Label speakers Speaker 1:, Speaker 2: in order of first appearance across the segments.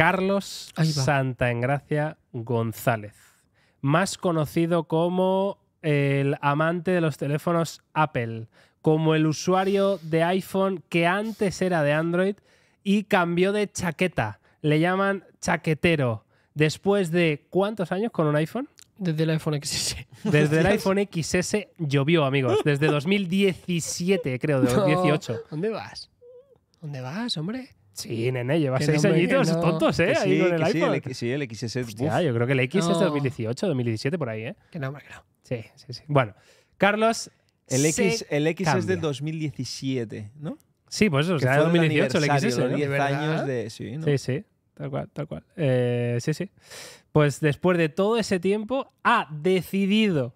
Speaker 1: Carlos Santa Engracia González, más conocido como el amante de los teléfonos Apple, como el usuario de iPhone que antes era de Android y cambió de chaqueta. Le llaman chaquetero. Después de cuántos años con un iPhone? Desde el iPhone XS. Desde el iPhone XS llovió, amigos. Desde 2017, creo, 2018.
Speaker 2: ¿Dónde vas? ¿Dónde vas, hombre? Sí, nene, lleva seis añitos tontos, ¿eh? Sí, ahí con el iPhone. Sí,
Speaker 3: el, sí, el XS.
Speaker 2: yo creo
Speaker 1: que el X es de 2018, 2017, por ahí, ¿eh? Que no, que no. Sí, sí, sí. Bueno, Carlos. El X, el X es del
Speaker 3: 2017, ¿no?
Speaker 1: Sí, pues eso, o sea, 2018, el XS. ¿no? 10 años de. Sí, sí, tal cual, tal cual. Eh, sí, sí. Pues después de todo ese tiempo, ha decidido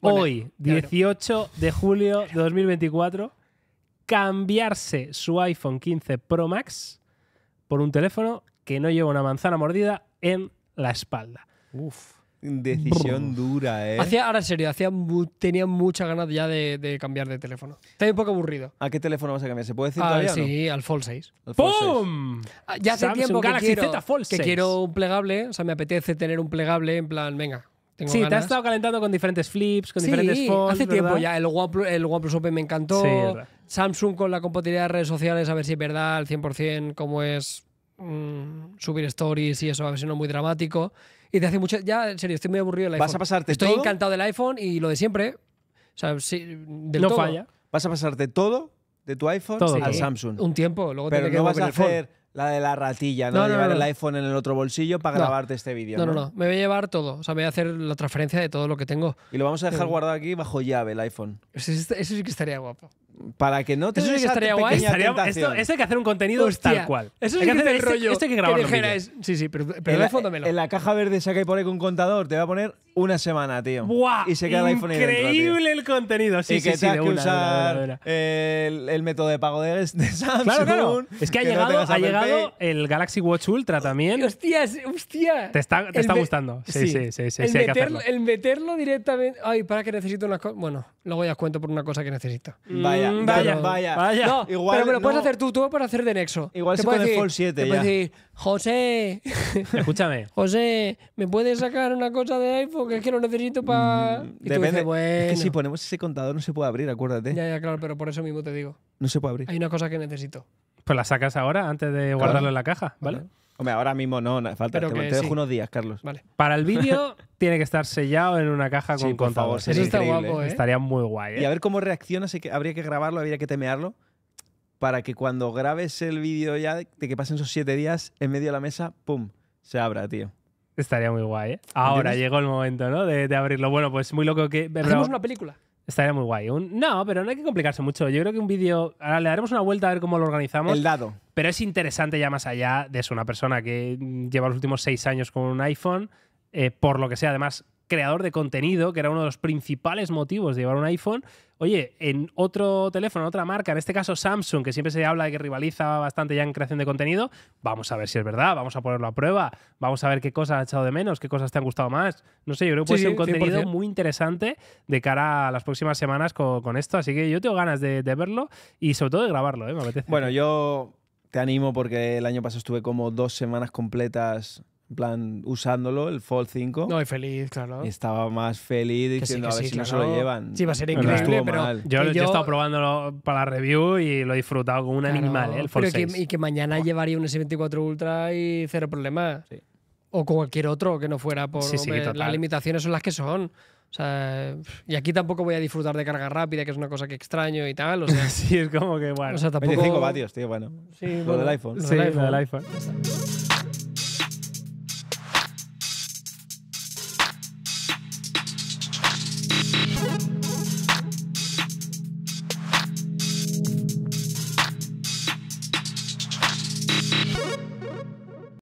Speaker 1: hoy, 18 de julio de 2024 cambiarse su iPhone 15 Pro Max por un teléfono que no lleva una manzana mordida en la espalda.
Speaker 3: Uf. Decisión dura, eh.
Speaker 2: ahora en serio, hacía tenía muchas ganas ya de, cambiar de teléfono. Estoy un poco aburrido. ¿A qué teléfono vas a cambiar? ¿Se puede decir ah, Sí, al Fold 6. ¡Pum! Ah, ya hace tiempo Z 6. que quiero un plegable. O sea, me apetece tener un plegable en plan, venga, sí, te has estado calentando con diferentes flips, con diferentes Hace tiempo ya el OnePlus, el Open me encantó. Samsung con la compatibilidad de redes sociales, a ver si es verdad al 100% cómo es mm, subir stories y eso, a ver si no es muy dramático. Y te hace mucho. Ya, en serio, estoy muy aburrido del iPhone. Vas a pasarte Estoy encantado del iPhone y lo de siempre. O sea, no falla.
Speaker 3: Vas a pasarte todo de tu iPhone al Samsung. Un tiempo, luego Pero te no vas a hacer la de la ratilla, ¿no? llevar el iPhone en el otro bolsillo para grabarte este vídeo. No, no, no, Me
Speaker 2: voy a llevar todo. O sea, voy a hacer la transferencia de todo lo que tengo. Y
Speaker 3: lo vamos a dejar eh. guardado aquí bajo llave, el iPhone. Eso,
Speaker 2: sí que estaría
Speaker 3: guapo. Para que no te Eso sí que estaría guay. esto, hay
Speaker 2: que hacer un contenido tal cual. Eso hay que, hacer el rollo. Este- este que sí, sí, pero, pero en,
Speaker 3: la, en la caja verde saca y pone con contador. Te va a poner una semana, tío. Y se queda el iPhone Increíble el contenido. Sí, sí, que sí, que una, usar El, método de pago de, Samsung. Claro, claro. Es que ha
Speaker 1: llegado, ha llegado el Galaxy Watch Ultra también.
Speaker 2: ¡Hostias! ¡Hostia! Te está,
Speaker 1: te está gustando. Sí, sí, sí. sí,
Speaker 2: el, meterlo, directamente. Ay, para que necesito unas cosas. Bueno, luego ya os cuento por una cosa que necesito. Mm, mm, vaya, vaya, vaya. vaya. igual, pero me lo puedes hacer tú. Tú para hacer de nexo. Igual se puede el Fold 7 ya. decir, José. Escúchame. José, ¿me puedes sacar una cosa de iPhone? que es que lo necesito para. Mm, es que si
Speaker 3: ponemos ese contador no se puede abrir, acuérdate. Ya, ya, claro, pero por eso mismo te digo. No se puede abrir. Hay
Speaker 2: una cosa que necesito.
Speaker 3: Pues la sacas
Speaker 1: ahora antes de guardarlo en la caja, ¿vale?
Speaker 3: Hombre, ahora mismo no, falta. Pero te, dejo unos días, Carlos. Vale.
Speaker 1: Para el vídeo tiene que estar sellado en una caja con contador. Eso está guapo, ¿eh? ¿eh? Estaría muy guay.
Speaker 3: Y a ¿eh? ver cómo reacciona, que habría que grabarlo, habría que temearlo. Para que cuando grabes el vídeo ya, de que pasen esos siete días, en medio de la mesa, ¡pum! Se abra, tío.
Speaker 1: Estaría muy guay, ¿eh? Ahora llegó el momento, ¿no? De, abrirlo. Bueno, pues muy loco que. Pero... Hacemos una película. Estaría muy guay. No, pero no hay que complicarse mucho. Yo creo que un vídeo. Ahora le daremos una vuelta a ver cómo lo organizamos. El dado. Pero es interesante ya más allá de eso. Una persona que lleva los últimos seis años con un iPhone, eh, por lo que sea, además, creador de contenido, que era uno de los principales motivos de llevar un iPhone, oye, en otro teléfono, en otra marca, en este caso Samsung, que siempre se habla de que rivaliza bastante ya en creación de contenido, vamos a ver si es verdad, vamos a ponerlo a prueba, vamos a ver qué cosas ha echado de menos, qué cosas te han gustado más. No sé, yo creo que puede ser un contenido muy interesante de cara a las próximas semanas
Speaker 3: con, esto, así que yo tengo ganas de, verlo y sobre todo de grabarlo, ¿eh? me apetece. Bueno, yo te animo porque el año pasado estuve como dos semanas completas en plan, usándolo, el Fold 5.
Speaker 2: No, y feliz, claro.
Speaker 3: Estaba más feliz diciendo a ver si no se lo llevan. Sí, va a ser increíble,
Speaker 2: pero. Yo, lo he estado
Speaker 1: probándolo para la review y lo he disfrutado como un animal, ¿eh? el Fold y
Speaker 2: que mañana llevaría un S24 Ultra y cero problema. Sí. O cualquier otro que no fuera por. las limitaciones son las que son. O sea, y aquí tampoco voy a disfrutar de carga rápida, que es una cosa que extraño y tal. O sea, sí, es como que bueno. 25 vatios, tío, bueno. lo, del iPhone. sí, Lo del
Speaker 1: iPhone.